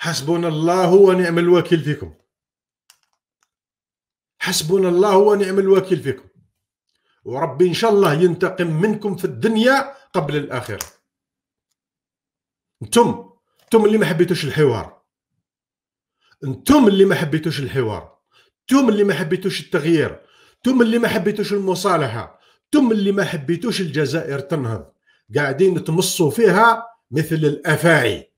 حسبنا الله ونعم الوكيل فيكم حسبنا الله ونعم الوكيل فيكم وربي ان شاء الله ينتقم منكم في الدنيا قبل الاخره انتم انتم اللي ما حبيتوش الحوار انتم اللي ما حبيتوش الحوار انتم اللي ما حبيتوش التغيير انتم اللي ما حبيتوش المصالحه انتم اللي ما حبيتوش الجزائر تنهض قاعدين تمصوا فيها مثل الافاعي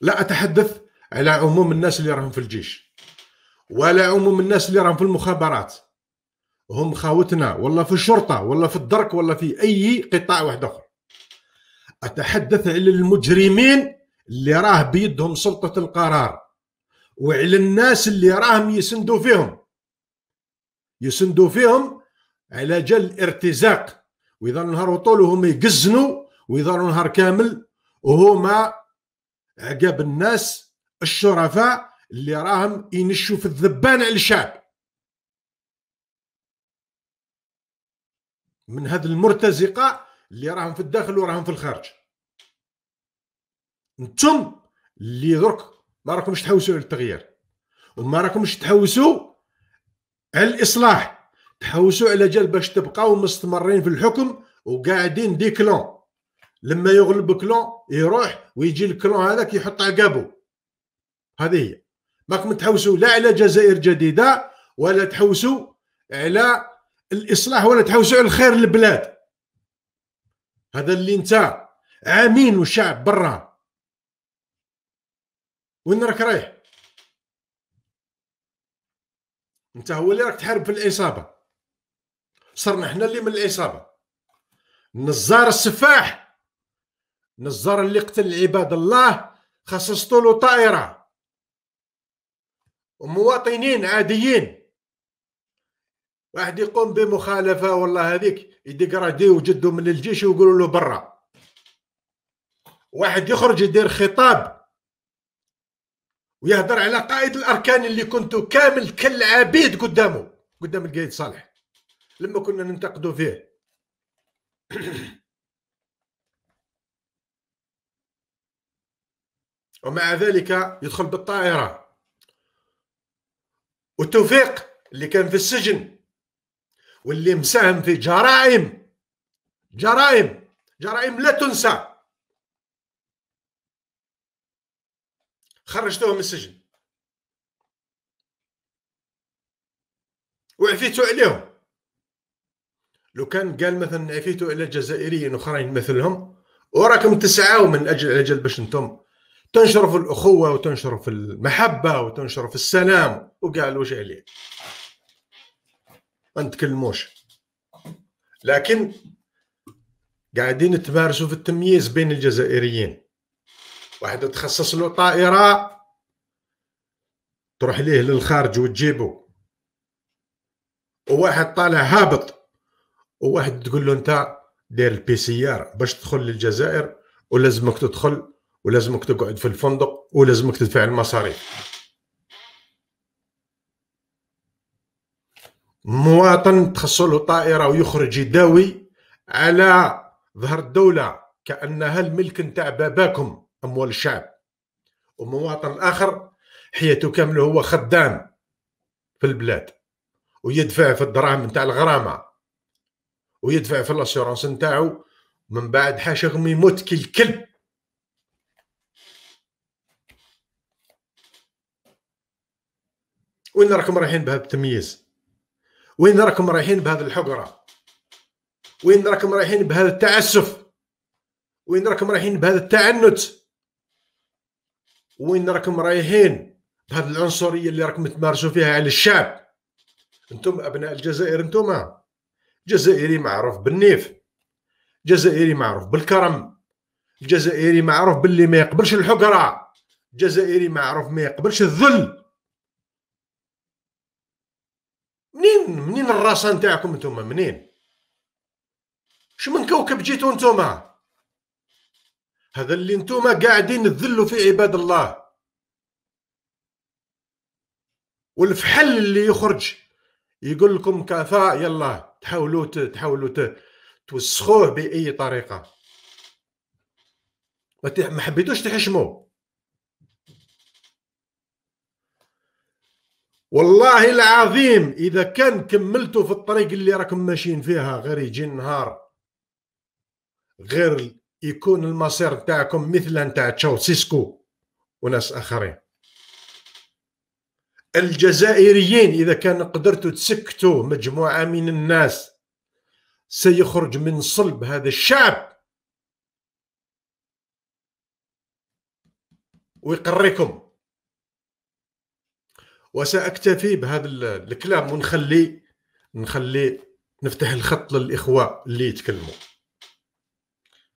لا أتحدث على عموم الناس اللي راهم في الجيش ولا عموم الناس اللي راهم في المخابرات هم خاوتنا ولا في الشرطة ولا في الدرك ولا في أي قطاع واحد آخر أتحدث على المجرمين اللي راه بيدهم سلطة القرار وعلى الناس اللي راهم يسندوا فيهم يسندوا فيهم على جال ارتزاق وإذا النهار وطول وهم يقزنوا وإذا النهار كامل وهما عقاب الناس الشرفاء اللي راهم ينشوا في الذبان على الشعب من هذ المرتزقه اللي راهم في الداخل وراهم في الخارج انتم اللي درك ما راكمش تحوسوا على التغيير وما راكمش تحوسوا على الاصلاح تحوسوا على جال باش تبقاو مستمرين في الحكم وقاعدين ديكلون لما يغلب كلون يروح ويجي الكلون هذاك يحط قابو هذه هي ماكم تحوسوا لا على جزائر جديده ولا تحوسوا على الاصلاح ولا تحوسوا على الخير للبلاد هذا اللي انت عامين وشعب برا وين راك رايح انت هو اللي راك تحارب في العصابه صرنا حنا اللي من العصابه نزار السفاح نزار اللي قتل عباد الله خصصتوا له طائره ومواطنين عاديين واحد يقوم بمخالفه والله هذيك يديكرادي وجدو من الجيش ويقولوا له برا واحد يخرج يدير خطاب ويهضر على قائد الاركان اللي كنتو كامل كالعبيد قدامه قدام القايد صالح لما كنا ننتقدوا فيه ومع ذلك يدخل بالطائرة وتوفيق اللي كان في السجن واللي مساهم في جرائم جرائم جرائم لا تنسى خرجتوه من السجن وعفيتوا عليهم لو كان قال مثلا عفيتوا على جزائريين اخرين مثلهم وراكم تسعاو من اجل على اجل باش انتم تنشر في الأخوة في المحبة في السلام وقاع وش عليه ما نتكلموش لكن قاعدين تمارسوا في التمييز بين الجزائريين واحد تخصص له طائرة تروح ليه للخارج وتجيبه وواحد طالع هابط وواحد تقول له انت دير البي سي ار باش تدخل للجزائر ولازمك تدخل ولازمك تقعد في الفندق ولازمك تدفع المصاريف مواطن تخصو له طائره ويخرج يداوي على ظهر الدوله كانها الملك نتاع باباكم اموال الشعب ومواطن اخر حياته كامله هو خدام في البلاد ويدفع في الدراهم نتاع الغرامه ويدفع في الاسيورانس نتاعو من بعد حاشاكم يموت كي الكلب وين راكم رايحين بهذا التمييز وين راكم رايحين بهذا الحقره وين راكم رايحين بهذا التعسف وين راكم رايحين بهذا التعنت وين راكم رايحين بهذه العنصريه اللي راكم تمارسوا فيها على الشعب انتم ابناء الجزائر انتم جزائري معروف بالنيف جزائري معروف بالكرم الجزائري معروف باللي ما يقبلش الحقره الجزائري معروف ما يقبلش الذل منين منين الراسه نتاعكم نتوما منين شو من كوكب جيتو نتوما هذا اللي نتوما قاعدين تذلوا في عباد الله والفحل اللي يخرج يقول لكم كفاء يلا تحاولوا تحاولوا توسخوه باي طريقه ما حبيتوش تحشموه والله العظيم اذا كان كملتوا في الطريق اللي راكم ماشيين فيها غير يجي النهار غير يكون المصير تاعكم مثل تاع تشاو سيسكو وناس اخرين الجزائريين اذا كان قدرتوا تسكتوا مجموعه من الناس سيخرج من صلب هذا الشعب ويقريكم وساكتفي بهذا الكلام ونخلي نخلي نفتح الخط للاخوه اللي يتكلموا